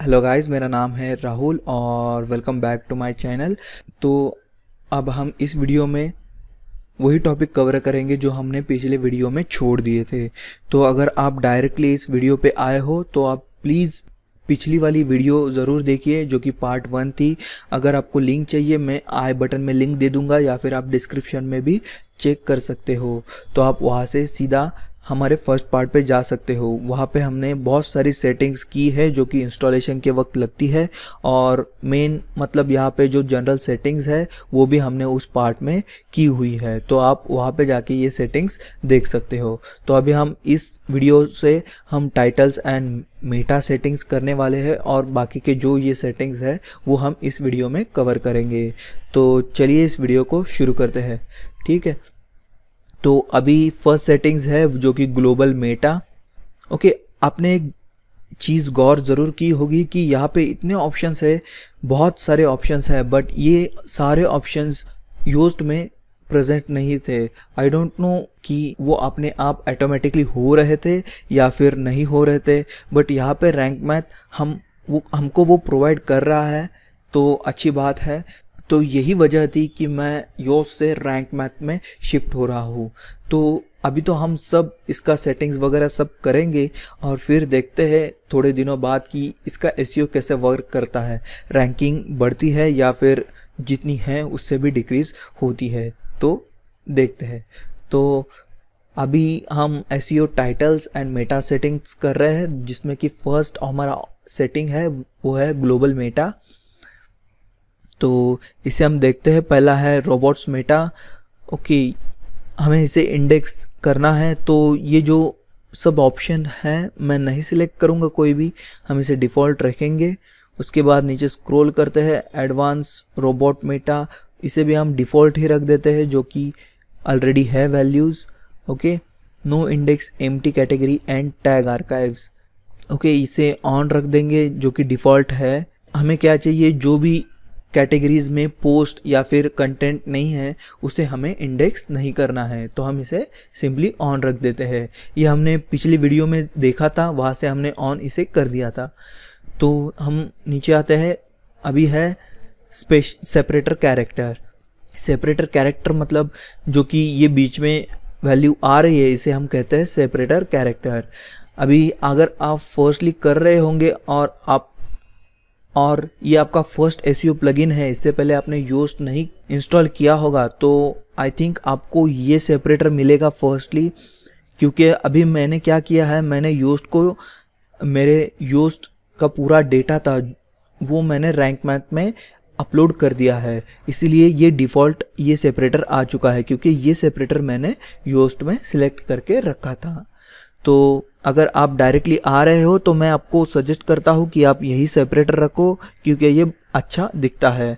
Hello guys मेरा नाम है राहुल और welcome back to my channel तो अब हम इस वीडियो में वही टॉपिक कवर करेंगे जो हमने पिछले वीडियो में छोड़ दिए थे तो अगर आप डायरेक्टली इस वीडियो पे आए हो तो आप प्लीज़ पिछली वाली वीडियो ज़रूर देखिए जो कि पार्ट वन थी अगर आपको लिंक चाहिए मैं आई बटन में लिंक दे दूंगा या फिर आप डिस्क्रिप्शन में भी चेक कर सकते हो तो आप वहाँ से सीधा हमारे फर्स्ट पार्ट पे जा सकते हो वहाँ पे हमने बहुत सारी सेटिंग्स की है जो कि इंस्टॉलेशन के वक्त लगती है और मेन मतलब यहाँ पे जो जनरल सेटिंग्स है वो भी हमने उस पार्ट में की हुई है तो आप वहाँ पे जाके ये सेटिंग्स देख सकते हो तो अभी हम इस वीडियो से हम टाइटल्स एंड मेटा सेटिंग्स करने वाले हैं और बाकी के जो ये सेटिंग्स है वो हम इस वीडियो में कवर करेंगे तो चलिए इस वीडियो को शुरू करते हैं ठीक है तो अभी फर्स्ट सेटिंग्स है जो कि ग्लोबल मेटा ओके आपने एक चीज़ गौर ज़रूर की होगी कि यहाँ पे इतने ऑप्शंस है बहुत सारे ऑप्शंस है बट ये सारे ऑप्शंस यूज में प्रेजेंट नहीं थे आई डोंट नो कि वो अपने आप ऑटोमेटिकली हो रहे थे या फिर नहीं हो रहे थे बट यहाँ पे रैंक मैथ हम वो हमको वो प्रोवाइड कर रहा है तो अच्छी बात है तो यही वजह थी कि मैं योश से रैंक मैथ में शिफ्ट हो रहा हूँ तो अभी तो हम सब इसका सेटिंग्स वगैरह सब करेंगे और फिर देखते हैं थोड़े दिनों बाद कि इसका एस e कैसे वर्क करता है रैंकिंग बढ़ती है या फिर जितनी है उससे भी डिक्रीज़ होती है तो देखते हैं तो अभी हम S titles and meta settings कर रहे हैं जिसमें कि फर्स्ट हमारा सेटिंग है वो है ग्लोबल मेटा तो इसे हम देखते हैं पहला है रोबोट्स मेटा ओके हमें इसे इंडेक्स करना है तो ये जो सब ऑप्शन है मैं नहीं सिलेक्ट करूंगा कोई भी हम इसे डिफ़ॉल्ट रखेंगे उसके बाद नीचे स्क्रॉल करते हैं एडवांस रोबोट मेटा इसे भी हम डिफ़ॉल्ट ही रख देते हैं जो कि ऑलरेडी है values okay no index M T category and tag archives okay इसे ऑन रख देंगे जो कि डिफ़ॉल्ट है हमें क्या चाहिए जो भी कैटेगरीज में पोस्ट या फिर कंटेंट नहीं है उसे हमें इंडेक्स नहीं करना है तो हम इसे सिंपली ऑन रख देते हैं ये हमने पिछली वीडियो में देखा था वहाँ से हमने ऑन इसे कर दिया था तो हम नीचे आते हैं अभी है space separator character separator character मतलब जो कि ये बीच में वैल्यू आ रही है इसे हम कहते हैं सेपरेटर कैरेक्टर अभी अगर आप फर्स्टली कर रहे होंगे और आप और ये आपका फर्स्ट एस प्लगइन है इससे पहले आपने यूज नहीं इंस्टॉल किया होगा तो आई थिंक आपको ये सेपरेटर मिलेगा फर्स्टली क्योंकि अभी मैंने क्या किया है मैंने योस्ट को मेरे योस्ट का पूरा डेटा था वो मैंने रैंक मैथ में अपलोड कर दिया है इसीलिए ये डिफ़ॉल्ट ये सेपरेटर आ चुका है क्योंकि ये सेपरेटर मैंने यूस्ट में सिलेक्ट करके रखा था तो अगर आप डायरेक्टली आ रहे हो तो मैं आपको सजेस्ट करता हूँ कि आप यही सेपरेटर रखो क्योंकि ये अच्छा दिखता है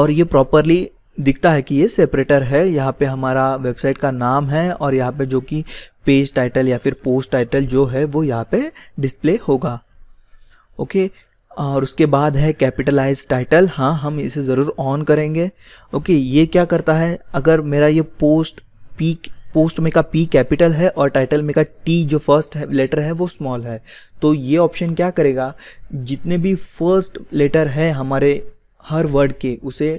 और ये प्रॉपरली दिखता है कि ये सेपरेटर है यहाँ पे हमारा वेबसाइट का नाम है और यहाँ पे जो कि पेज टाइटल या फिर पोस्ट टाइटल जो है वो यहाँ पे डिस्प्ले होगा ओके और उसके बाद है कैपिटलाइज टाइटल हाँ हम इसे ज़रूर ऑन करेंगे ओके ये क्या करता है अगर मेरा ये पोस्ट पीक पोस्ट में का पी कैपिटल है और टाइटल में का टी जो फर्स्ट लेटर है वो स्मॉल है तो ये ऑप्शन क्या करेगा जितने भी फर्स्ट लेटर है हमारे हर वर्ड के उसे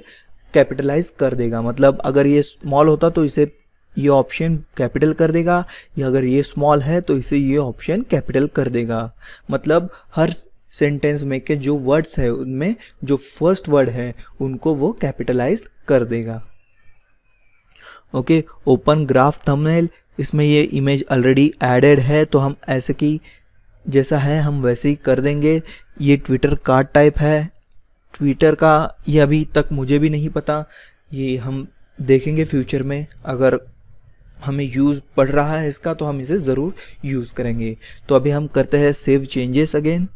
कैपिटलाइज कर देगा मतलब अगर ये स्मॉल होता तो इसे ये ऑप्शन कैपिटल कर देगा या अगर ये स्मॉल है तो इसे ये ऑप्शन कैपिटल कर देगा मतलब हर सेंटेंस में के जो वर्ड्स है उनमें जो फर्स्ट वर्ड है उनको वो कैपिटलाइज कर देगा ओके ओपन ग्राफ थंबनेल इसमें ये इमेज ऑलरेडी एडेड है तो हम ऐसे की जैसा है हम वैसे ही कर देंगे ये ट्विटर कार्ड टाइप है ट्विटर का ये अभी तक मुझे भी नहीं पता ये हम देखेंगे फ्यूचर में अगर हमें यूज़ पड़ रहा है इसका तो हम इसे ज़रूर यूज़ करेंगे तो अभी हम करते हैं save changes again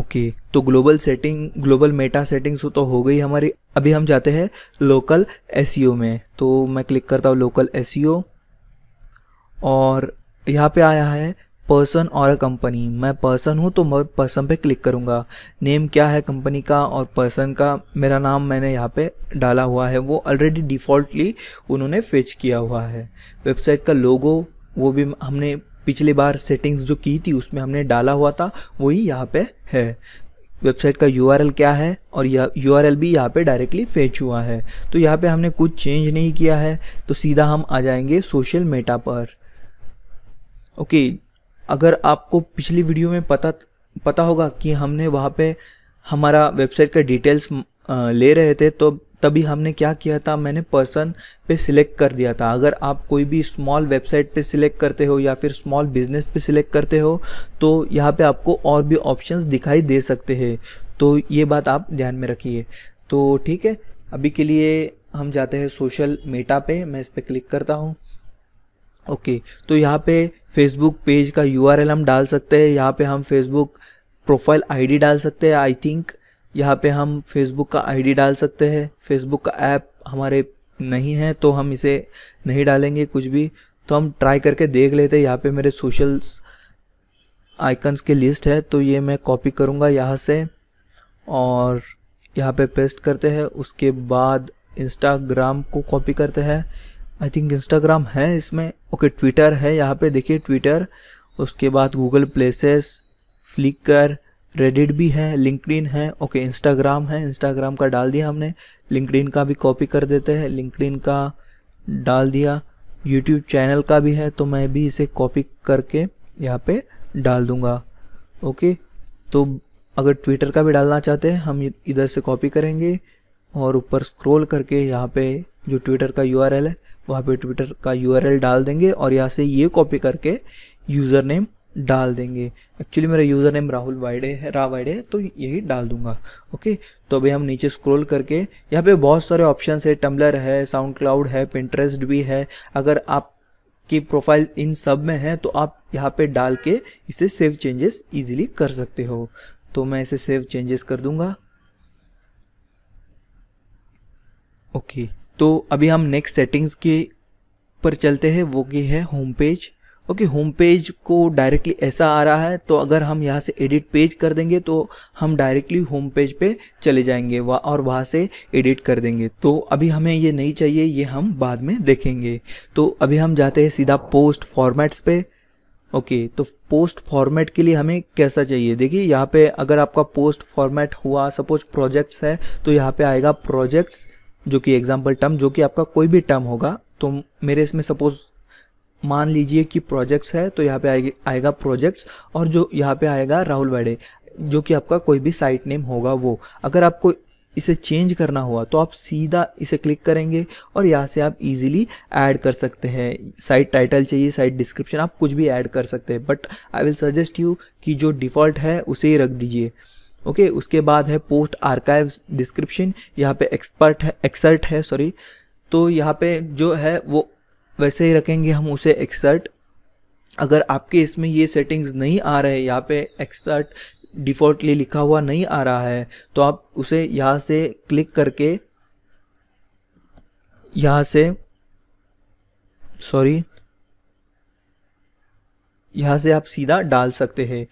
okay okay, तो global setting global meta settings तो हो गई हमारी अभी हम जाते हैं लोकल एस में तो मैं क्लिक करता हूँ लोकल एस और यहाँ पे आया है पर्सन और अ कंपनी मैं पर्सन हूँ तो मैं पर्सन पे क्लिक करूँगा नेम क्या है कंपनी का और पर्सन का मेरा नाम मैंने यहाँ पे डाला हुआ है वो ऑलरेडी डिफ़ॉल्टली उन्होंने फेच किया हुआ है वेबसाइट का लोगो वो भी हमने पिछली बार सेटिंग्स जो की थी उसमें हमने डाला हुआ था वही यहाँ पे है वेबसाइट का यू क्या है और यह यू भी यहाँ पे डायरेक्टली फेच हुआ है तो यहाँ पे हमने कुछ चेंज नहीं किया है तो सीधा हम आ जाएंगे सोशल मेटा पर ओके अगर आपको पिछली वीडियो में पता पता होगा कि हमने वहाँ पे हमारा वेबसाइट का डिटेल्स ले रहे थे तो तभी हमने क्या किया था मैंने पर्सन पे सिलेक्ट कर दिया था अगर आप कोई भी स्मॉल वेबसाइट पे सिलेक्ट करते हो या फिर स्मॉल बिजनेस पे सिलेक्ट करते हो तो यहाँ पे आपको और भी ऑप्शंस दिखाई दे सकते हैं तो ये बात आप ध्यान में रखिए तो ठीक है अभी के लिए हम जाते हैं सोशल मेटा पे मैं इस पर क्लिक करता हूँ ओके तो यहाँ पे फेसबुक पेज का यू हम डाल सकते हैं यहाँ पे हम फेसबुक प्रोफाइल आईडी डाल सकते हैं आई थिंक यहाँ पे हम फेसबुक का आईडी डाल सकते हैं फेसबुक का ऐप हमारे नहीं है तो हम इसे नहीं डालेंगे कुछ भी तो हम ट्राई करके देख लेते हैं यहाँ पे मेरे सोशल्स आइकन्स की लिस्ट है तो ये मैं कॉपी करूँगा यहाँ से और यहाँ पे पेस्ट करते हैं उसके बाद इंस्टाग्राम को कॉपी करते हैं आई थिंक इंस्टाग्राम है इसमें ओके ट्विटर है यहाँ पे देखिए ट्विटर उसके बाद गूगल प्लेसेस फ्लिकर रेडिट भी है लिंकडिन है ओके इंस्टाग्राम है इंस्टाग्राम का डाल दिया हमने लिंकडिन का भी कॉपी कर देते हैं लिंकडिन का डाल दिया यूट्यूब चैनल का भी है तो मैं भी इसे कॉपी करके यहाँ पे डाल दूँगा ओके तो अगर ट्विटर का भी डालना चाहते हैं हम इधर से कॉपी करेंगे और ऊपर स्क्रॉल करके यहाँ पे जो ट्विटर का यू है वहाँ पे ट्विटर का यू डाल देंगे और यहाँ से ये कॉपी करके यूज़र नेम डाल देंगे एक्चुअली मेरा यूज़र नेम राहुल वाइडे है रा वाइडे है तो यही डाल दूंगा ओके तो अभी हम नीचे स्क्रॉल करके यहाँ पे बहुत सारे ऑप्शन है टम्बलर है साउंड क्लाउड है पिंटरेस्ट भी है अगर आप प्रोफाइल इन सब में है तो आप यहाँ पे डाल के इसे सेव चेंजेस इजीली कर सकते हो तो मैं इसे सेव चेंजेस कर दूंगा ओके तो अभी हम नेक्स्ट सेटिंग्स के पर चलते हैं वो की है home page okay home page को डायरेक्टली ऐसा आ रहा है तो अगर हम यहाँ से एडिट पेज कर देंगे तो हम डायरेक्टली होम पेज पे चले जाएंगे वा, और वहाँ से एडिट कर देंगे तो अभी हमें ये नहीं चाहिए ये हम बाद में देखेंगे तो अभी हम जाते हैं सीधा पोस्ट फॉर्मेट्स पे ओके तो पोस्ट फॉर्मेट के लिए हमें कैसा चाहिए देखिए यहाँ पे अगर आपका पोस्ट फॉर्मेट हुआ सपोज प्रोजेक्ट्स है तो यहाँ पे आएगा प्रोजेक्ट्स जो कि एग्जाम्पल टर्म जो कि आपका कोई भी टर्म होगा तो मेरे इसमें सपोज मान लीजिए कि प्रोजेक्ट्स है तो यहाँ पे आएगा प्रोजेक्ट्स और जो यहाँ पे आएगा राहुल वाड़े जो कि आपका कोई भी साइट नेम होगा वो अगर आपको इसे चेंज करना हुआ तो आप सीधा इसे क्लिक करेंगे और यहाँ से आप इजीली ऐड कर सकते हैं साइट टाइटल चाहिए साइट डिस्क्रिप्शन आप कुछ भी ऐड कर सकते हैं but I will suggest you कि जो डिफ़ॉल्ट है उसे ही रख दीजिए ओके okay, उसके बाद है पोस्ट आर्काइव डिस्क्रिप्शन यहाँ पे एक्सपर्ट है एक्सर्ट है सॉरी तो यहाँ पे जो है वो वैसे ही रखेंगे हम उसे एक्सर्ट अगर आपके इसमें ये सेटिंग्स नहीं आ रहे यहाँ पे एक्सर्ट डिफ़ॉल्टली लिखा हुआ नहीं आ रहा है तो आप उसे यहाँ से क्लिक करके यहाँ से सॉरी यहाँ से आप सीधा डाल सकते हैं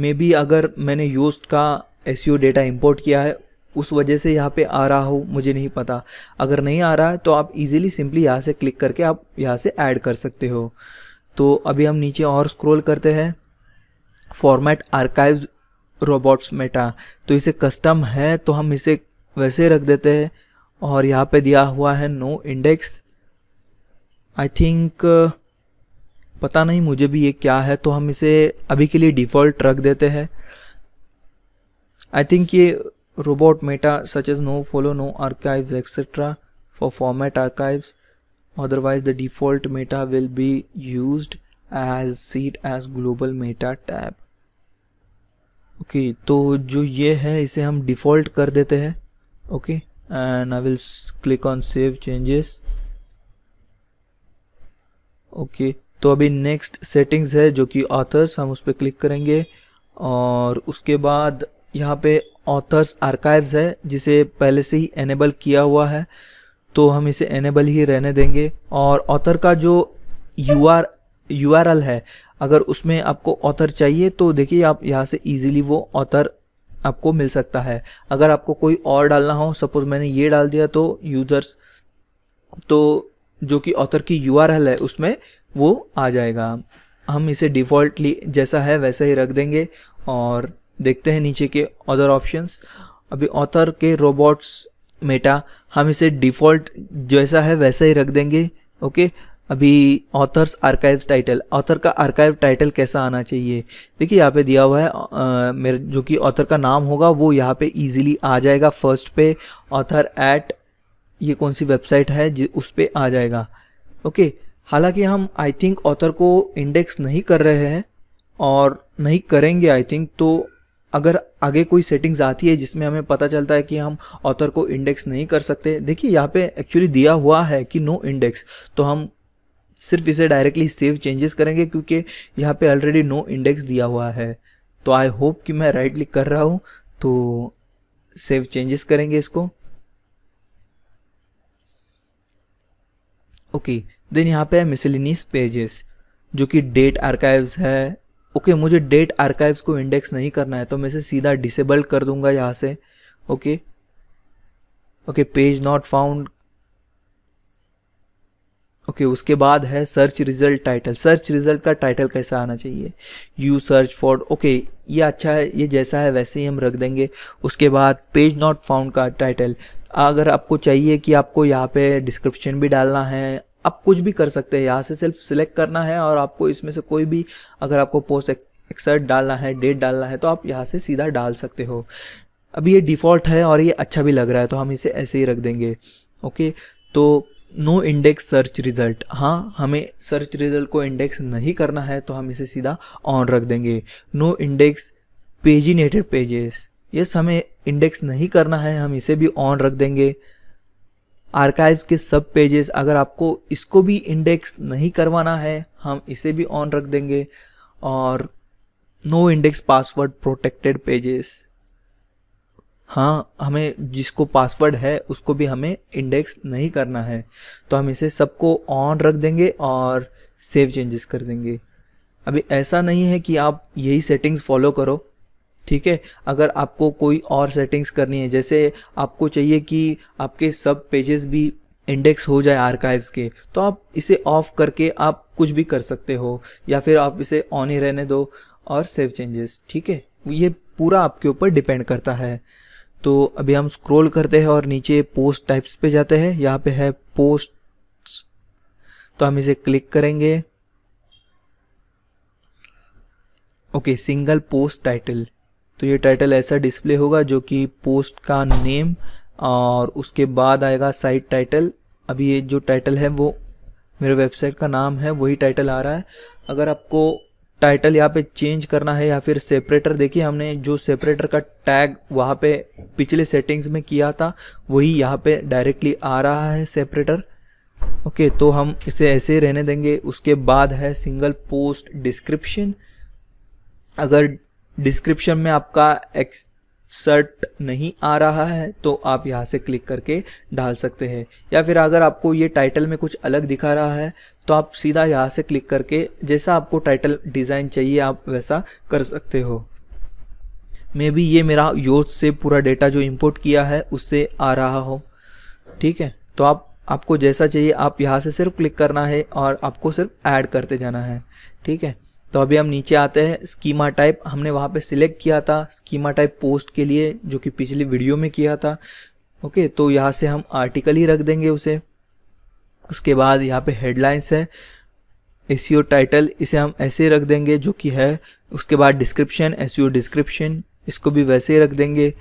मे बी अगर मैंने यूज का एस डेटा इंपोर्ट किया है उस वजह से यहाँ पे आ रहा हो मुझे नहीं पता अगर नहीं आ रहा है तो आप इजीली सिंपली यहाँ से क्लिक करके आप यहाँ से ऐड कर सकते हो तो अभी हम नीचे और स्क्रॉल करते हैं फॉर्मेट आर्काइव्स रोबोट्स मेटा तो इसे कस्टम है तो हम इसे वैसे रख देते हैं और यहाँ पे दिया हुआ है नो इंडेक्स आई थिंक पता नहीं मुझे भी ये क्या है तो हम इसे अभी के लिए डिफ़ॉल्ट रख देते हैं आई थिंक ये robot meta such as no follow, no archives, etc. for format archives. Otherwise, the default meta will be used as seed as global meta tab. okay, to jo ye hai ise hum default kar dete hain okay and i will click on save changes okay तो अभी next settings है जो कि authors हम उस पर click करेंगे और उसके बाद यहाँ पे ऑथर्स आर्काइव्स है जिसे पहले से ही एनेबल किया हुआ है तो हम इसे एनेबल ही रहने देंगे और ऑथर का जो U R U R L है अगर उसमें आपको ऑथर चाहिए तो देखिए आप यहाँ से इजीली वो ऑथर आपको मिल सकता है अगर आपको कोई और डालना हो सपोज मैंने ये डाल दिया तो यूजर्स तो जो कि ऑथर की यू है उसमें वो आ जाएगा हम इसे डिफ़ॉल्टली जैसा है वैसा ही रख देंगे और देखते हैं नीचे के अदर ऑप्शंस अभी ऑथर के रोबोट्स मेटा हम इसे डिफ़ॉल्ट जैसा है वैसा ही रख देंगे ओके अभी ऑथर्स आर्काइव टाइटल ऑथर का आर्काइव टाइटल कैसा आना चाहिए देखिए यहाँ पे दिया हुआ है मेरे जो कि ऑथर का नाम होगा वो यहाँ पे इजीली आ जाएगा फर्स्ट पे ऑथर एट ये कौन सी वेबसाइट है उस पर आ जाएगा ओके हालांकि हम आई थिंक ऑथर को इंडेक्स नहीं कर रहे हैं और नहीं करेंगे आई थिंक तो अगर आगे कोई सेटिंग्स आती है जिसमें हमें पता चलता है कि हम ऑथर को इंडेक्स नहीं कर सकते देखिए यहाँ पे एक्चुअली दिया हुआ है कि नो इंडेक्स तो हम सिर्फ इसे डायरेक्टली सेव चेंजेस करेंगे क्योंकि यहाँ पे ऑलरेडी नो इंडेक्स दिया हुआ है तो आई होप कि मैं राइट क्लिक कर रहा हूँ तो सेव चेंजेस करेंगे इसको ओके देन यहाँ पे है मिसलिनियस पेजेस जो कि डेट आर्काइव्स है ओके okay, मुझे डेट आर्काइव्स को इंडेक्स नहीं करना है तो मैं इसे सीधा डिसेबल कर दूंगा यहाँ से okay okay page not found okay उसके बाद है search result title search result का टाइटल कैसा आना चाहिए यू सर्च फॉर ओके ये अच्छा है ये जैसा है वैसे ही हम रख देंगे उसके बाद पेज नॉट फाउंड का टाइटल अगर आपको चाहिए कि आपको यहाँ पे डिस्क्रिप्शन भी डालना है आप कुछ भी कर सकते हैं यहाँ से सिर्फ सिलेक्ट करना है और आपको इसमें से कोई भी अगर आपको पोस्ट एक्सर्ट डालना है डेट डालना है तो आप यहाँ से सीधा डाल सकते हो अभी ये डिफ़ॉल्ट है और ये अच्छा भी लग रहा है तो हम इसे ऐसे ही रख देंगे ओके तो नो इंडेक्स सर्च रिजल्ट हाँ हमें सर्च रिजल्ट को इंडेक्स नहीं करना है तो हम इसे सीधा ऑन रख देंगे no index paginated pages yes हमें इंडेक्स नहीं करना है हम इसे भी ऑन रख देंगे आर्काइव्स के सब पेजेस अगर आपको इसको भी इंडेक्स नहीं करवाना है हम इसे भी ऑन रख देंगे और no index password protected pages हाँ हमें जिसको पासवर्ड है उसको भी हमें इंडेक्स नहीं करना है तो हम इसे सबको ऑन रख देंगे और सेव चेंजेस कर देंगे अभी ऐसा नहीं है कि आप यही सेटिंग्स फॉलो करो ठीक है अगर आपको कोई और सेटिंग्स करनी है जैसे आपको चाहिए कि आपके सब पेजेस भी इंडेक्स हो जाए आर्काइव्स के तो आप इसे ऑफ करके आप कुछ भी कर सकते हो या फिर आप इसे ऑन ही रहने दो और सेव चेंजेस ठीक है ये पूरा आपके ऊपर डिपेंड करता है तो अभी हम स्क्रॉल करते हैं और नीचे पोस्ट टाइप्स पे जाते हैं यहाँ पे है पोस्ट तो हम इसे क्लिक करेंगे ओके सिंगल पोस्ट टाइटल तो ये टाइटल ऐसा डिस्प्ले होगा जो कि पोस्ट का नेम और उसके बाद आएगा साइट टाइटल अभी ये जो टाइटल है वो मेरे वेबसाइट का नाम है वही टाइटल आ रहा है अगर आपको टाइटल यहाँ पे चेंज करना है या फिर सेपरेटर देखिए हमने जो सेपरेटर का टैग वहाँ पे पिछले सेटिंग्स में किया था वही यहाँ पे डायरेक्टली आ रहा है सेपरेटर ओके तो हम इसे ऐसे ही रहने देंगे उसके बाद है सिंगल पोस्ट डिस्क्रिप्शन अगर डिस्क्रिप्शन में आपका एक्सर्ट नहीं आ रहा है तो आप यहाँ से क्लिक करके डाल सकते हैं या फिर अगर आपको ये टाइटल में कुछ अलग दिखा रहा है तो आप सीधा यहाँ से क्लिक करके जैसा आपको टाइटल डिज़ाइन चाहिए आप वैसा कर सकते हो मे बी ये मेरा योज से पूरा डेटा जो इम्पोर्ट किया है उससे आ रहा हो ठीक है तो आप आपको जैसा चाहिए आप यहाँ से सिर्फ क्लिक करना है और आपको सिर्फ ऐड करते जाना है ठीक है तो अभी हम नीचे आते हैं स्कीमा टाइप हमने वहाँ पे सिलेक्ट किया था स्कीमा टाइप पोस्ट के लिए जो कि पिछले वीडियो में किया था ओके तो यहाँ से हम आर्टिकल ही रख देंगे उसे उसके बाद यहाँ पे हेडलाइंस है एस टाइटल इसे हम ऐसे रख देंगे जो कि है उसके बाद डिस्क्रिप्शन एस डिस्क्रिप्शन इसको भी वैसे ही रख देंगे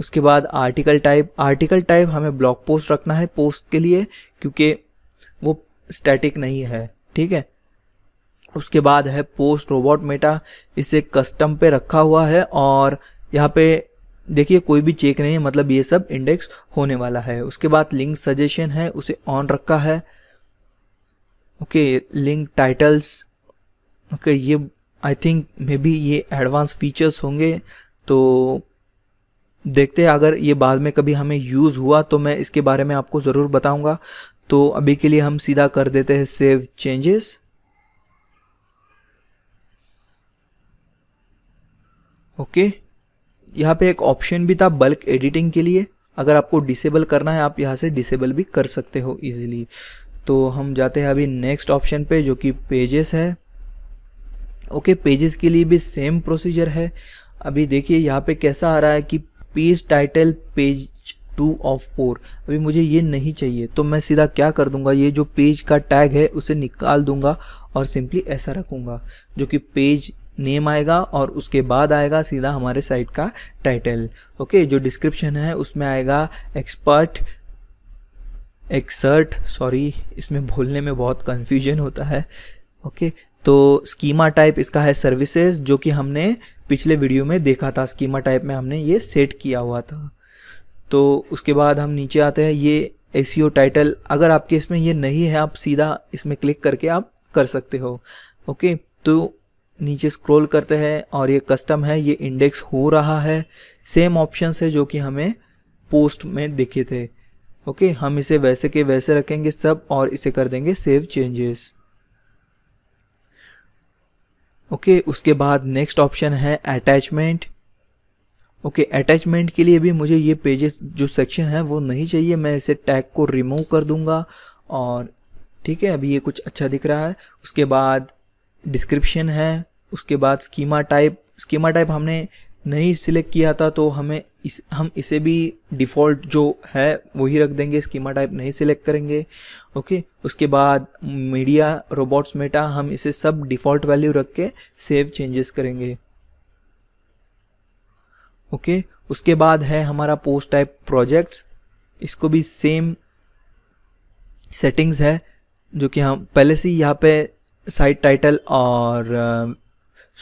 उसके बाद आर्टिकल टाइप आर्टिकल टाइप हमें ब्लॉग पोस्ट रखना है पोस्ट के लिए क्योंकि वो स्टैटिक नहीं है ठीक है उसके बाद है पोस्ट रोबोट मेटा इसे कस्टम पे रखा हुआ है और यहाँ पे देखिए कोई भी चेक नहीं है मतलब ये सब इंडेक्स होने वाला है उसके बाद लिंक सजेशन है उसे ऑन रखा है ओके लिंक टाइटल्स ओके ये आई थिंक मे बी ये एडवांस फीचर्स होंगे तो देखते हैं अगर ये बाद में कभी हमें यूज़ हुआ तो मैं इसके बारे में आपको ज़रूर बताऊंगा तो अभी के लिए हम सीधा कर देते हैं सेव चेंजेस ओके यहाँ पे एक ऑप्शन भी था बल्क एडिटिंग के लिए अगर आपको डिसेबल करना है आप यहाँ से डिसेबल भी कर सकते हो इजीली तो हम जाते हैं अभी नेक्स्ट ऑप्शन पे जो कि पेजेस है ओके पेजेस के लिए भी सेम प्रोसीजर है अभी देखिए यहाँ पे कैसा आ रहा है कि page title page two of four अभी मुझे ये नहीं चाहिए तो मैं सीधा क्या कर दूंगा ये जो पेज का टैग है उसे निकाल दूंगा और सिंपली ऐसा रखूंगा जो कि पेज नेम आएगा और उसके बाद आएगा सीधा हमारे साइट का टाइटल ओके जो डिस्क्रिप्शन है उसमें आएगा एक्सपर्ट एक्सर्ट सॉरी इसमें भूलने में बहुत कंफ्यूजन होता है ओके तो स्कीमा टाइप इसका है सर्विसेज जो कि हमने पिछले वीडियो में देखा था स्कीमा टाइप में हमने ये सेट किया हुआ था तो उसके बाद हम नीचे आते हैं ये एस टाइटल e अगर आपके इसमें ये नहीं है आप सीधा इसमें क्लिक करके आप कर सकते हो ओके तो नीचे स्क्रॉल करते हैं और ये कस्टम है ये इंडेक्स हो रहा है सेम ऑप्शन है जो कि हमें पोस्ट में दिखे थे ओके okay, हम इसे वैसे के वैसे रखेंगे सब और इसे कर देंगे सेव चेंजेस ओके उसके बाद नेक्स्ट ऑप्शन है अटैचमेंट ओके अटैचमेंट के लिए भी मुझे ये पेजेस जो सेक्शन है वो नहीं चाहिए मैं इसे टैग को रिमूव कर दूंगा और ठीक है अभी ये कुछ अच्छा दिख रहा है उसके बाद डिस्क्रिप्शन है उसके बाद स्कीमा टाइप स्कीमा टाइप हमने नहीं सिलेक्ट किया था तो हमें इस हम इसे भी डिफ़ॉल्ट जो है वही रख देंगे स्कीमा टाइप नहीं सिलेक्ट करेंगे ओके उसके बाद मीडिया रोबोट्स मेटा हम इसे सब डिफ़ॉल्ट वैल्यू रख के सेव चेंजेस करेंगे ओके उसके बाद है हमारा पोस्ट टाइप प्रोजेक्ट्स इसको भी सेम सेटिंग्स है जो कि हम पहले से यहाँ पे साइट टाइटल और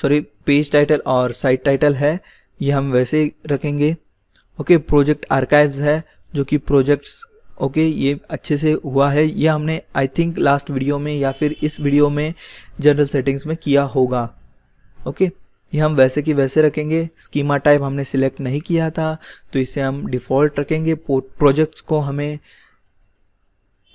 सॉरी पेज टाइटल और साइट टाइटल है ये हम वैसे रखेंगे ओके प्रोजेक्ट आर्काइव्स है जो कि प्रोजेक्ट्स ओके ये अच्छे से हुआ है ये हमने आई थिंक लास्ट वीडियो में या फिर इस वीडियो में जनरल सेटिंग्स में किया होगा ओके ये हम वैसे की वैसे रखेंगे स्कीमा टाइप हमने सिलेक्ट नहीं किया था तो इसे हम डिफ़ॉल्ट रखेंगे प्रोजेक्ट्स को हमें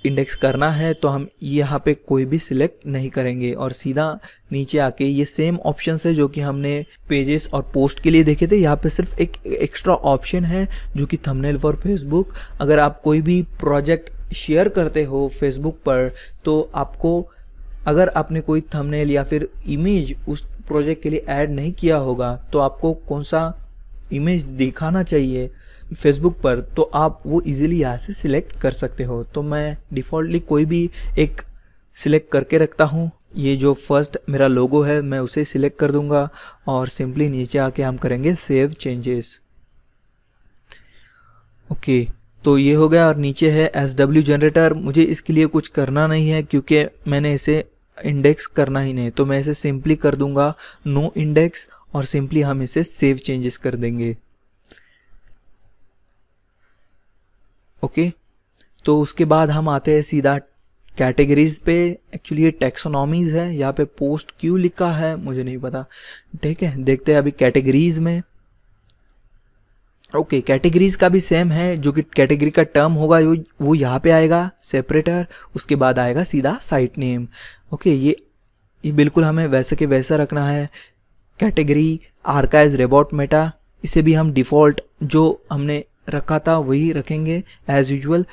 इंडेक्स करना है तो हम यहाँ पे कोई भी सिलेक्ट नहीं करेंगे और सीधा नीचे आके ये सेम ऑप्शन है जो कि हमने पेजेस और पोस्ट के लिए देखे थे यहाँ पे सिर्फ एक एक्स्ट्रा ऑप्शन है जो कि थंबनेल फॉर फेसबुक अगर आप कोई भी प्रोजेक्ट शेयर करते हो फेसबुक पर तो आपको अगर आपने कोई थंबनेल या फिर इमेज उस प्रोजेक्ट के लिए ऐड नहीं किया होगा तो आपको कौन सा इमेज दिखाना चाहिए फेसबुक पर तो आप वो इजीली यहाँ से सिलेक्ट कर सकते हो तो मैं डिफ़ॉल्टली कोई भी एक सिलेक्ट करके रखता हूँ ये जो फर्स्ट मेरा लोगो है मैं उसे सिलेक्ट कर दूंगा और सिंपली नीचे आके हम करेंगे सेव चेंजेस ओके तो ये हो गया और नीचे है एस डब्ल्यू जनरेटर मुझे इसके लिए कुछ करना नहीं है क्योंकि मैंने इसे इंडेक्स करना ही नहीं तो मैं इसे सिंपली कर दूंगा नो इंडेक्स और सिंपली हम इसे सेव चेंजेस कर देंगे ओके तो उसके बाद हम आते हैं सीधा कैटेगरीज पे एक्चुअली ये टेक्सोनॉमीज है यहाँ पे पोस्ट क्यों लिखा है मुझे नहीं पता ठीक है देखते हैं अभी कैटेगरीज में ओके okay, कैटेगरीज का भी सेम है जो कि कैटेगरी का टर्म होगा वो वो यहाँ पे आएगा सेपरेटर उसके बाद आएगा सीधा साइट नेम ओके ये ये बिल्कुल हमें वैसे के वैसा रखना है कैटेगरी आर्काइज रेबोट मेटा इसे भी हम डिफ़ॉल्ट जो हमने रखा था वही रखेंगे as usual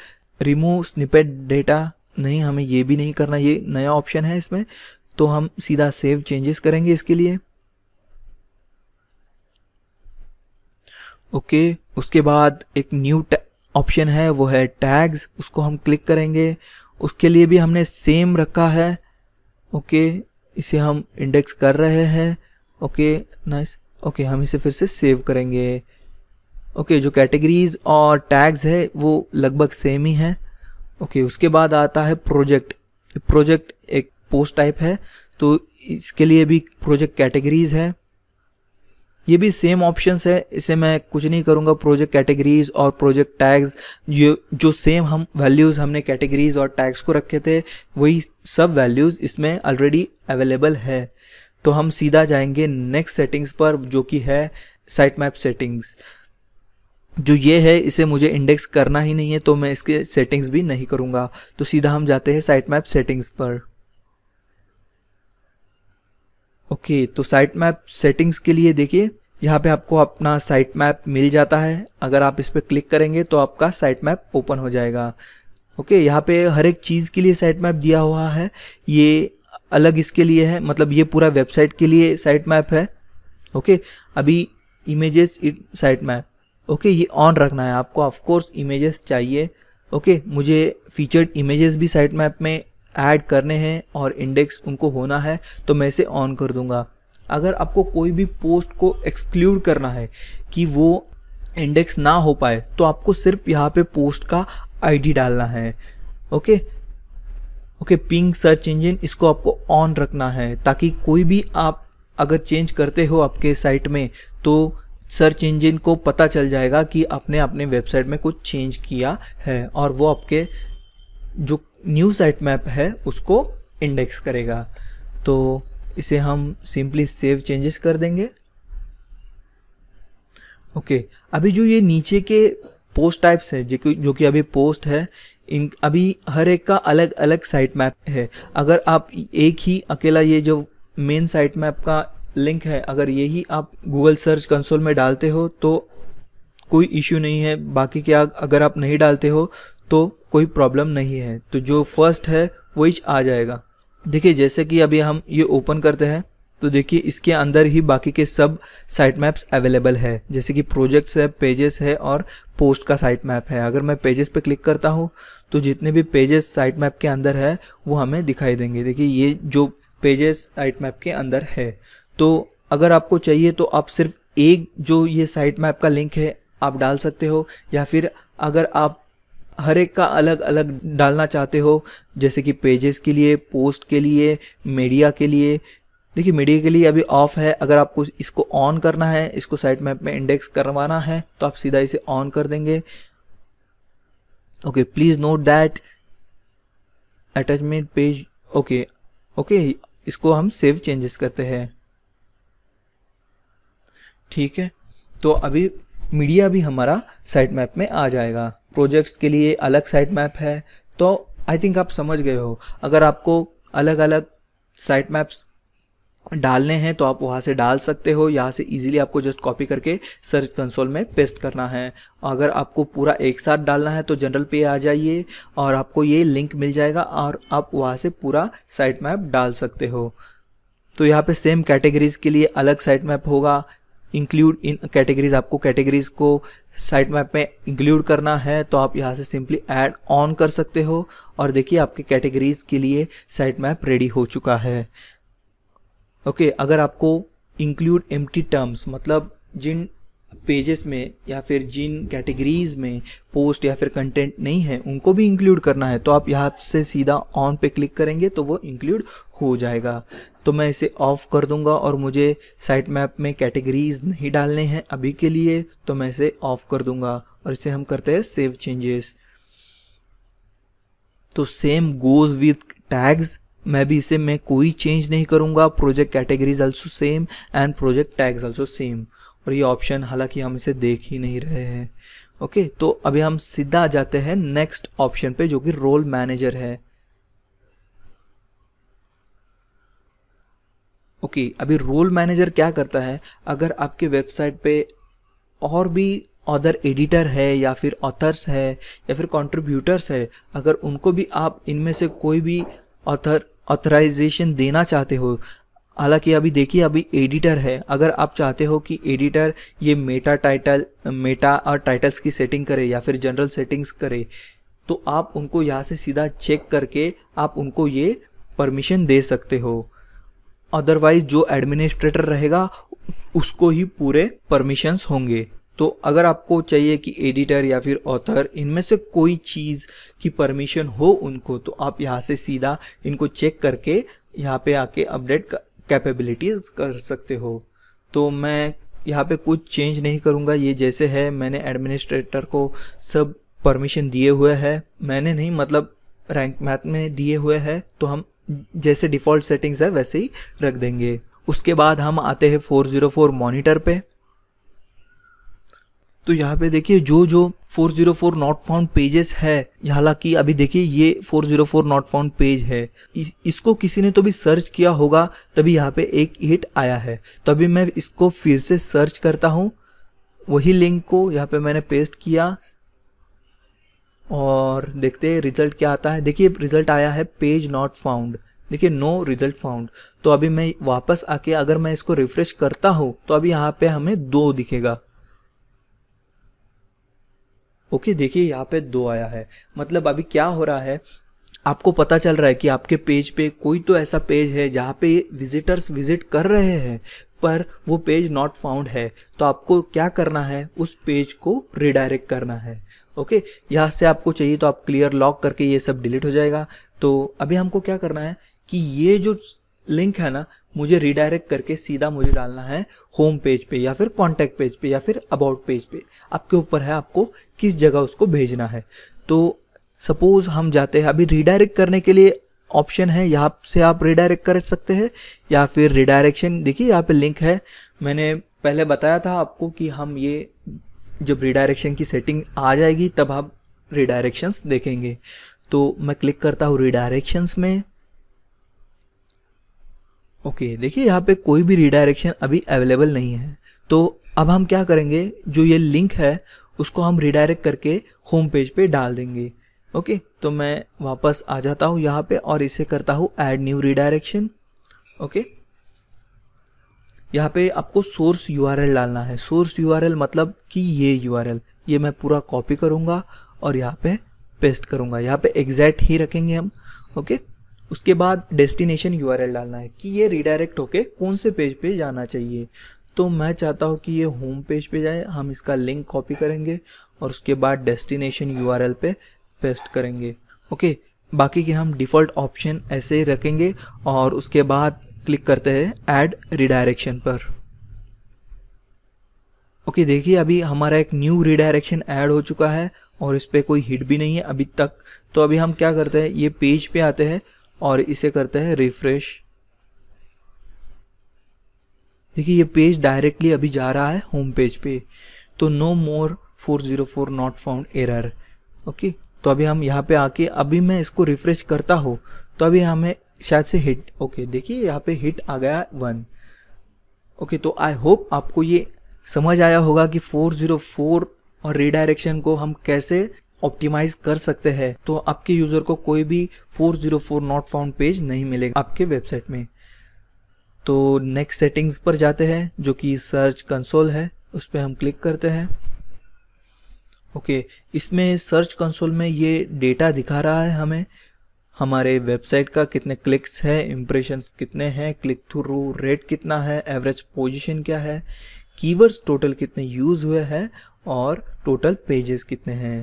remove snippet data नहीं हमें ये भी नहीं करना ये नया ऑप्शन है इसमें तो हम सीधा सेव चेंजेस करेंगे इसके लिए ओके okay, उसके बाद एक न्यू ऑप्शन है वो है टैग्स उसको हम क्लिक करेंगे उसके लिए भी हमने सेम रखा है ओके okay, इसे हम इंडेक्स कर रहे हैं ओके नाइस ओके हम इसे फिर से सेव करेंगे ओके जो कैटेगरीज और टैग्स है वो लगभग सेम ही है ओके उसके बाद आता है प्रोजेक्ट प्रोजेक्ट एक पोस्ट टाइप है तो इसके लिए भी प्रोजेक्ट कैटेगरीज है ये भी सेम ऑप्शंस है इसे मैं कुछ नहीं करूँगा प्रोजेक्ट कैटेगरीज और प्रोजेक्ट टैग्स ये जो सेम हम वैल्यूज़ हमने कैटेगरीज और टैग्स को रखे थे वही सब वैल्यूज़ इसमें ऑलरेडी अवेलेबल है तो हम सीधा जाएंगे नेक्स्ट सेटिंग्स पर जो कि है साइट मैप सेटिंग्स जो ये है इसे मुझे इंडेक्स करना ही नहीं है तो मैं इसके सेटिंग्स भी नहीं करूँगा तो सीधा हम जाते हैं साइट मैप सेटिंग्स पर ओके तो साइट मैप सेटिंग्स के लिए देखिए यहाँ पे आपको अपना साइट मैप मिल जाता है अगर आप इस पर क्लिक करेंगे तो आपका साइट मैप ओपन हो जाएगा ओके यहाँ पे हर एक चीज़ के लिए साइट मैप दिया हुआ है ये अलग इसके लिए है मतलब ये पूरा वेबसाइट के लिए साइट मैप है ओके अभी images it site map okay ये ऑन रखना है आपको ऑफकोर्स इमेजेस चाहिए ओके मुझे फीचर्ड इमेजेस भी साइट मैप में ऐड करने हैं और इंडेक्स उनको होना है तो मैं इसे ऑन कर दूंगा अगर आपको कोई भी पोस्ट को एक्सक्लूड करना है कि वो इंडेक्स ना हो पाए तो आपको सिर्फ यहाँ पे पोस्ट का आईडी डालना है okay okay ping search engine इसको आपको ऑन रखना है ताकि कोई भी आप अगर चेंज करते हो आपके साइट में तो सर्च इंजन को पता चल जाएगा कि आपने अपने वेबसाइट में कुछ चेंज किया है और वो आपके जो न्यू साइट मैप है उसको इंडेक्स करेगा तो इसे हम सिंपली सेव चेंजेस कर देंगे ओके okay, अभी जो ये नीचे के पोस्ट टाइप्स है जो कि अभी पोस्ट है इन अभी हर एक का अलग अलग साइट मैप है अगर आप एक ही अकेला ये जो मेन साइट मैप का लिंक है अगर यही आप गूगल सर्च कंसोल में डालते हो तो कोई इश्यू नहीं है बाकी क्या अगर आप नहीं डालते हो तो कोई प्रॉब्लम नहीं है तो जो फर्स्ट है वही आ जाएगा देखिए जैसे कि अभी हम ये ओपन करते हैं तो देखिए इसके अंदर ही बाकी के सब साइट मैप्स अवेलेबल है जैसे कि प्रोजेक्ट्स है पेजेस है और पोस्ट का साइट मैप है अगर मैं पेजेस पे क्लिक करता हूँ तो जितने भी पेजेस साइट मैप के अंदर है वो हमें दिखाई देंगे देखिए ये जो पेजेस साइट मैप के अंदर है तो अगर आपको चाहिए तो आप सिर्फ एक जो ये साइट मैप का लिंक है आप डाल सकते हो या फिर अगर आप हर एक का अलग अलग डालना चाहते हो जैसे कि पेजेस के लिए पोस्ट के लिए मीडिया के लिए देखिए मीडिया के लिए अभी ऑफ है अगर आपको इसको ऑन करना है इसको साइट मैप में इंडेक्स करवाना है तो आप सीधा इसे ऑन कर देंगे okay please note that attachment page okay okay इसको हम सेव चेंजेस करते हैं ठीक है तो अभी मीडिया भी हमारा साइट मैप में आ जाएगा प्रोजेक्ट्स के लिए अलग साइट मैप है तो आई थिंक आप समझ गए हो अगर आपको अलग अलग साइट मैप्स डालने हैं तो आप वहाँ से डाल सकते हो यहाँ से इजीली आपको जस्ट कॉपी करके सर्च कंसोल में पेस्ट करना है अगर आपको पूरा एक साथ डालना है तो जनरल पे आ जाइए और आपको ये लिंक मिल जाएगा और आप वहाँ से पूरा साइट मैप डाल सकते हो तो यहाँ पे सेम कैटेगरीज के लिए अलग साइट मैप होगा इंक्लूड इन कैटेगरीज आपको कैटेगरीज को साइट मैप में इंक्लूड करना है तो आप यहाँ से सिंपली ऐड ऑन कर सकते हो और देखिए आपके कैटेगरीज के लिए साइट मैप रेडी हो चुका है ओके okay, अगर आपको इंक्लूड एम टर्म्स मतलब जिन पेजेस में या फिर जिन कैटेगरीज में पोस्ट या फिर कंटेंट नहीं है उनको भी इंक्लूड करना है तो आप यहाँ से सीधा ऑन पे क्लिक करेंगे तो वो इंक्लूड हो जाएगा तो मैं इसे ऑफ कर दूंगा और मुझे साइट मैप में कैटेगरीज नहीं डालने हैं अभी के लिए तो मैं इसे ऑफ कर दूंगा और इसे हम करते हैं सेव चेंजेस तो सेम गोज विथ टैग्स मैं भी इसे मैं कोई चेंज नहीं करूंगा project categories also same and project tags also same और ये ऑप्शन हालांकि हम इसे देख ही नहीं रहे हैं ओके तो अभी हम सीधा जाते हैं नेक्स्ट ऑप्शन पे जो कि रोल मैनेजर है ओके okay, अभी रोल मैनेजर क्या करता है अगर आपके वेबसाइट पे और भी अदर एडिटर है या फिर ऑथर्स है या फिर कंट्रीब्यूटर्स है अगर उनको भी आप इनमें से कोई भी ऑथर ऑथराइजेशन देना चाहते हो हालांकि अभी देखिए अभी एडिटर है अगर आप चाहते हो कि एडिटर ये मेटा टाइटल मेटा और टाइटल्स की सेटिंग करे या फिर जनरल सेटिंग्स करे तो आप उनको यहाँ से सीधा चेक करके आप उनको ये परमिशन दे सकते हो अदरवाइज जो एडमिनिस्ट्रेटर रहेगा उसको ही पूरे परमिशंस होंगे तो अगर आपको चाहिए कि एडिटर या फिर ऑथर इनमें से कोई चीज़ की परमिशन हो उनको तो आप यहाँ से सीधा इनको चेक करके यहाँ पे आके अपडेट कैपेबिलिटीज कर सकते हो तो मैं यहाँ पे कुछ चेंज नहीं करूँगा ये जैसे है मैंने एडमिनिस्ट्रेटर को सब परमिशन दिए हुए है मैंने नहीं मतलब रैंक मैथ में दिए हुए है तो हम जैसे डिफ़ॉल्ट सेटिंग्स है वैसे ही रख देंगे उसके बाद हम आते हैं 404 जीरो मॉनिटर पे तो यहाँ पे देखिए जो जो 404 zero four not found pages है हालांकि अभी देखिए ये 404 zero four not found page है इस, इसको किसी ने तो भी सर्च किया होगा तभी यहाँ पे एक हिट आया है तभी मैं इसको फिर से सर्च करता हूँ वही लिंक को यहाँ पे मैंने पेस्ट किया और देखते हैं रिजल्ट क्या आता है देखिए रिजल्ट आया है पेज नॉट फाउंड देखिए नो रिजल्ट फाउंड तो अभी मैं वापस आके अगर मैं इसको रिफ्रेश करता हूँ तो अभी यहाँ पे हमें दो दिखेगा ओके देखिए यहाँ पे दो आया है मतलब अभी क्या हो रहा है आपको पता चल रहा है कि आपके पेज पे कोई तो ऐसा पेज है जहाँ पे विजिटर्स विजिट कर रहे हैं पर वो पेज नॉट फाउंड है तो आपको क्या करना है उस पेज को रिडायरेक्ट करना है ओके यहाँ से आपको चाहिए तो आप क्लियर लॉक करके ये सब डिलीट हो जाएगा तो अभी हमको क्या करना है कि ये जो लिंक है ना मुझे रिडायरेक्ट करके सीधा मुझे डालना है होम पेज पे या फिर कॉन्टैक्ट पेज पे या फिर अबाउट पेज पे आपके ऊपर है आपको किस जगह उसको भेजना है तो सपोज हम जाते हैं अभी रिडायरेक्ट करने के लिए ऑप्शन है यहाँ से आप रिडायरेक्ट कर सकते हैं या फिर रिडायरेक्शन देखिए यहाँ पे लिंक है मैंने पहले बताया था आपको कि हम ये जब रिडायरेक्शन की सेटिंग आ जाएगी तब आप रिडायरेक्शंस देखेंगे तो मैं क्लिक करता हूँ रिडायरेक्शंस में ओके देखिए यहाँ पे कोई भी रिडायरेक्शन अभी अवेलेबल नहीं है तो अब हम क्या करेंगे जो ये लिंक है उसको हम रिडायरेक्ट करके होम पेज पे डाल देंगे ओके तो मैं वापस आ जाता हूँ यहाँ पे और इसे करता हूँ एड न्यू रिडायरेक्शन ओके यहाँ पे आपको सोर्स यू डालना है सोर्स यू मतलब कि ये यू ये मैं पूरा कॉपी करूँगा और यहाँ पे पेस्ट करूँगा यहाँ पे एग्जैक्ट ही रखेंगे हम ओके उसके बाद डेस्टिनेशन यू डालना है कि ये रिडायरेक्ट होके कौन से पेज पे जाना चाहिए तो मैं चाहता हूँ कि ये होम पेज पे जाए हम इसका लिंक कॉपी करेंगे और उसके बाद डेस्टिनेशन यू पे पेस्ट करेंगे ओके बाकी के हम डिफ़ॉल्ट ऑप्शन ऐसे ही रखेंगे और उसके बाद क्लिक करते हैं ऐड रिडायरेक्शन पर ओके देखिए अभी हमारा एक न्यू रिडायरेक्शन ऐड हो चुका है और इस पर कोई हिट भी नहीं है अभी तक तो अभी हम क्या करते हैं ये पेज पे आते हैं और इसे करते हैं रिफ्रेश देखिए ये पेज डायरेक्टली अभी जा रहा है होम पेज पे तो no more 404 not found error okay तो अभी हम यहाँ पे आके अभी मैं इसको रिफ्रेश करता हूँ तो अभी हमें शायद से हिट ओके देखिए यहाँ पे हिट आ गया वन ओके तो आई होप आपको ये समझ आया होगा कि 404 और रिडायरेक्शन को हम कैसे ऑप्टिमाइज कर सकते हैं तो आपके यूज़र को कोई भी 404 नॉट फाउंड पेज नहीं मिलेगा आपके वेबसाइट में तो नेक्स्ट सेटिंग्स पर जाते हैं जो कि सर्च कंसोल है उस पर हम क्लिक करते हैं ओके इसमें सर्च कंसोल में ये डेटा दिखा रहा है हमें हमारे वेबसाइट का कितने क्लिक्स है इम्प्रेशन कितने हैं क्लिक थ्रू रेट कितना है एवरेज पोजिशन क्या है कीवर्ड्स टोटल कितने यूज़ हुए हैं और टोटल पेजेस कितने हैं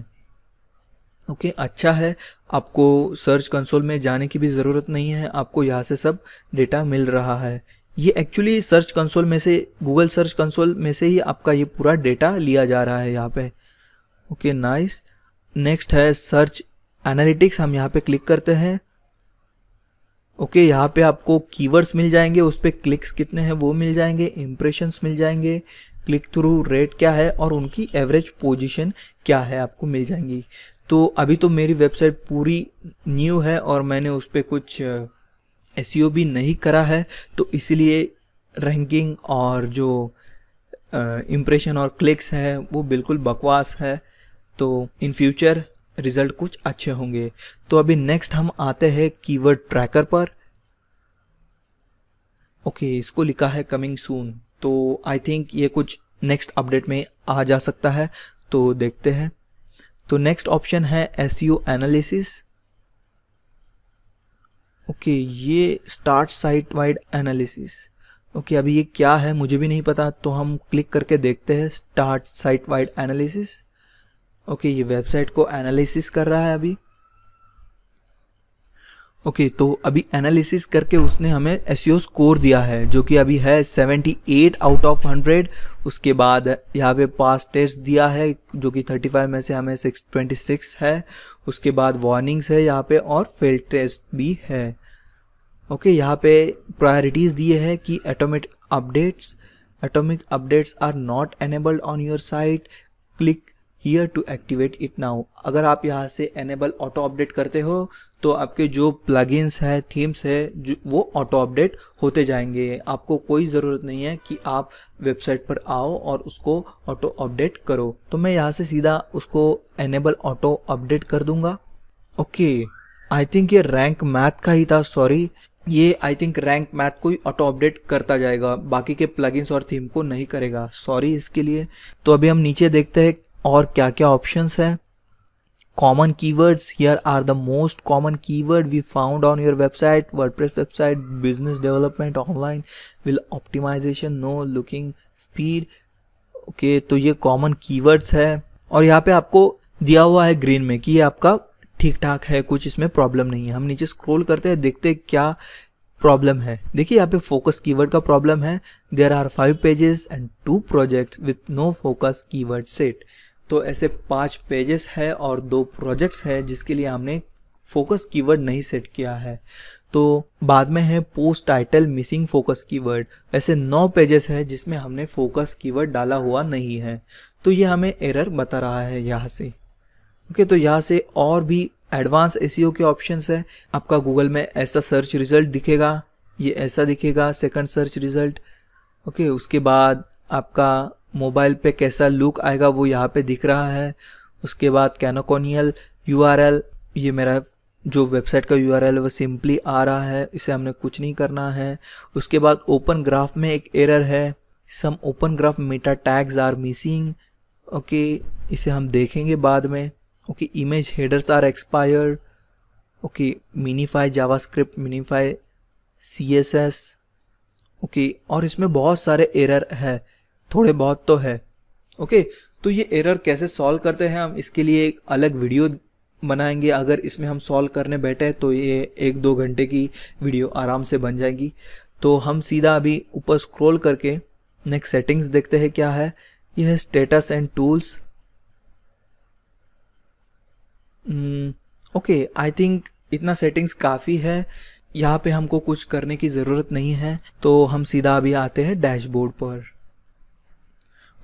ओके okay, अच्छा है आपको सर्च कंसोल में जाने की भी ज़रूरत नहीं है आपको यहाँ से सब डेटा मिल रहा है ये एक्चुअली सर्च कंसोल में से गूगल सर्च कंसोल में से ही आपका ये पूरा डेटा लिया जा रहा है यहाँ पे ओके नाइस नेक्स्ट है सर्च एनालिटिक्स हम यहाँ पे क्लिक करते हैं ओके okay, यहाँ पे आपको कीवर्ड्स मिल जाएंगे उस पर क्लिक्स कितने हैं वो मिल जाएंगे इम्प्रेशंस मिल जाएंगे क्लिक थ्रू रेट क्या है और उनकी एवरेज पोजीशन क्या है आपको मिल जाएंगी तो अभी तो मेरी वेबसाइट पूरी न्यू है और मैंने उस पर कुछ एस e भी नहीं करा है तो इसलिए रैंकिंग और जो इम्प्रेशन और क्लिक्स है वो बिल्कुल बकवास है तो इन फ्यूचर रिजल्ट कुछ अच्छे होंगे तो अभी नेक्स्ट हम आते हैं कीवर्ड ट्रैकर पर ओके okay, इसको लिखा है कमिंग सून तो आई थिंक ये कुछ नेक्स्ट अपडेट में आ जा सकता है तो देखते हैं तो नेक्स्ट ऑप्शन है एस एनालिसिस ओके ये start site wide analysis okay अभी ये क्या है मुझे भी नहीं पता तो हम क्लिक करके देखते हैं start site wide analysis okay ये वेबसाइट को एनालिसिस कर रहा है अभी ओके तो अभी एनालिसिस करके उसने हमें एस स्कोर e दिया है जो कि अभी है 78 आउट ऑफ 100 उसके बाद यहाँ पे पास टेस्ट दिया है जो कि 35 में से हमें 626 है उसके बाद वार्निंग्स है यहाँ पे और फेल टेस्ट भी है ओके okay, यहाँ पे प्रायोरिटीज़ दिए हैं कि atomic updates atomic updates are not enabled on your site click here to activate it now अगर आप यहाँ से एनेबल ऑटो अपडेट करते हो तो आपके जो प्लगइन्स है थीम्स है जो वो ऑटो अपडेट होते जाएंगे आपको कोई ज़रूरत नहीं है कि आप वेबसाइट पर आओ और उसको ऑटो अपडेट करो तो मैं यहाँ से सीधा उसको एनेबल ऑटो अपडेट कर दूंगा ओके आई थिंक ये रैंक मैथ का ही था सॉरी ये आई थिंक रैंक मैथ को ही ऑटो अपडेट करता जाएगा बाकी के प्लगइन्स और थीम को नहीं करेगा सॉरी इसके लिए तो अभी हम नीचे देखते हैं और क्या क्या ऑप्शंस हैं common keywords here are the most common we found on your website website press website business development online will optimization no looking speed okay तो ये कॉमन कीवर्ड्स है और यहाँ पे आपको दिया हुआ है ग्रीन में कि ये आपका ठीक ठाक है कुछ इसमें प्रॉब्लम नहीं है हम नीचे स्क्रॉल करते हैं देखते हैं क्या प्रॉब्लम है देखिए यहाँ पे फोकस कीवर्ड का प्रॉब्लम है there are five pages and two projects with no focus keyword set तो ऐसे पांच पेजेस है और दो प्रोजेक्ट्स है जिसके लिए हमने फोकस कीवर्ड नहीं सेट किया है तो बाद में है post title missing focus keyword ऐसे नौ पेजेस है जिसमें हमने फोकस कीवर्ड डाला हुआ नहीं है तो ये हमें एरर बता रहा है यहाँ से ओके तो यहाँ से और भी एडवांस ए e के ऑप्शंस है आपका गूगल में ऐसा सर्च रिजल्ट दिखेगा ये ऐसा दिखेगा सेकंड सर्च रिजल्ट ओके उसके बाद आपका मोबाइल पे कैसा लुक आएगा वो यहाँ पे दिख रहा है उसके बाद कैनोकोनियल यू ये मेरा जो वेबसाइट का यू है वो सिंपली आ रहा है इसे हमने कुछ नहीं करना है उसके बाद ओपन ग्राफ में एक एरर है some open graph meta tags are missing okay इसे हम देखेंगे बाद में okay image headers are expire okay minify JavaScript minify C S S okay और इसमें बहुत सारे एरर है थोड़े बहुत तो है ओके तो ये एरर कैसे सॉल्व करते हैं हम इसके लिए एक अलग वीडियो बनाएंगे अगर इसमें हम सॉल्व करने बैठे तो ये एक दो घंटे की वीडियो आराम से बन जाएगी तो हम सीधा अभी ऊपर स्क्रॉल करके नेक्स्ट सेटिंग्स देखते हैं क्या है यह है status and tools okay I think इतना सेटिंग्स काफ़ी है यहाँ पे हमको कुछ करने की ज़रूरत नहीं है तो हम सीधा अभी आते हैं डैशबोर्ड पर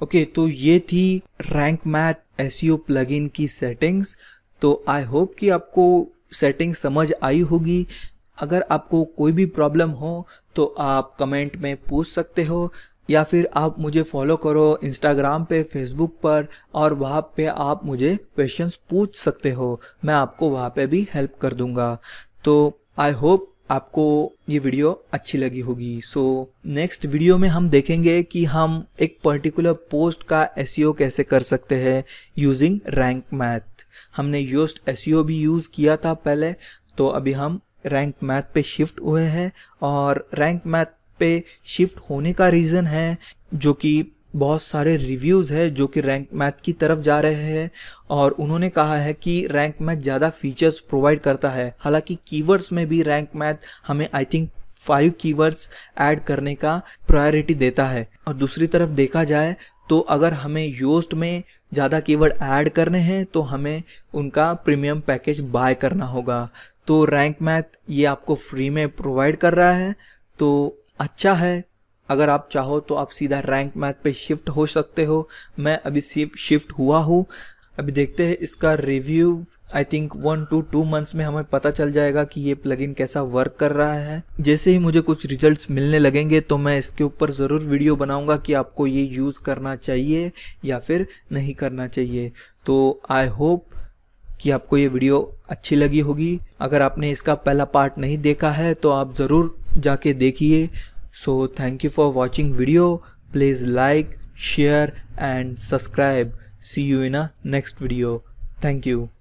ओके okay, तो ये थी रैंक मैथ एस प्लगइन की सेटिंग्स तो आई होप कि आपको सेटिंग समझ आई होगी अगर आपको कोई भी प्रॉब्लम हो तो आप कमेंट में पूछ सकते हो या फिर आप मुझे फॉलो करो इंस्टाग्राम पे फेसबुक पर और वहाँ पे आप मुझे क्वेश्चंस पूछ सकते हो मैं आपको वहाँ पे भी हेल्प कर दूंगा तो आई होप आपको ये वीडियो अच्छी लगी होगी सो नेक्स्ट वीडियो में हम देखेंगे कि हम एक पर्टिकुलर पोस्ट का एस e कैसे कर सकते हैं यूजिंग रैंक मैथ हमने यूस्ट एस e भी यूज़ किया था पहले तो अभी हम रैंक मैथ पे शिफ्ट हुए हैं और रैंक मैथ पे शिफ्ट होने का रीज़न है जो कि बहुत सारे रिव्यूज़ है जो कि रैंक मैथ की तरफ जा रहे हैं और उन्होंने कहा है कि रैंक मैथ ज़्यादा फीचर्स प्रोवाइड करता है हालांकि कीवर्ड्स में भी रैंक मैथ हमें I think five keywords add करने का प्रायोरिटी देता है और दूसरी तरफ देखा जाए तो अगर हमें योस्ट में ज़्यादा कीवर्ड ऐड करने हैं तो हमें उनका प्रीमियम पैकेज बाय करना होगा तो रैंक मैथ ये आपको फ्री में प्रोवाइड कर रहा है तो अच्छा है अगर आप चाहो तो आप सीधा रैंक मैक पे शिफ्ट हो सकते हो मैं अभी सिर्फ शिफ्ट हुआ हूँ अभी देखते हैं इसका review I think one two two months में हमें पता चल जाएगा कि ये प्लगइन कैसा वर्क कर रहा है जैसे ही मुझे कुछ रिजल्ट्स मिलने लगेंगे तो मैं इसके ऊपर ज़रूर वीडियो बनाऊंगा कि आपको ये यूज़ करना चाहिए या फिर नहीं करना चाहिए तो आई होप कि आपको ये वीडियो अच्छी लगी होगी अगर आपने इसका पहला पार्ट नहीं देखा है तो आप ज़रूर जाके देखिए So thank you for watching video. Please like, share and subscribe. See you in a next video. Thank you.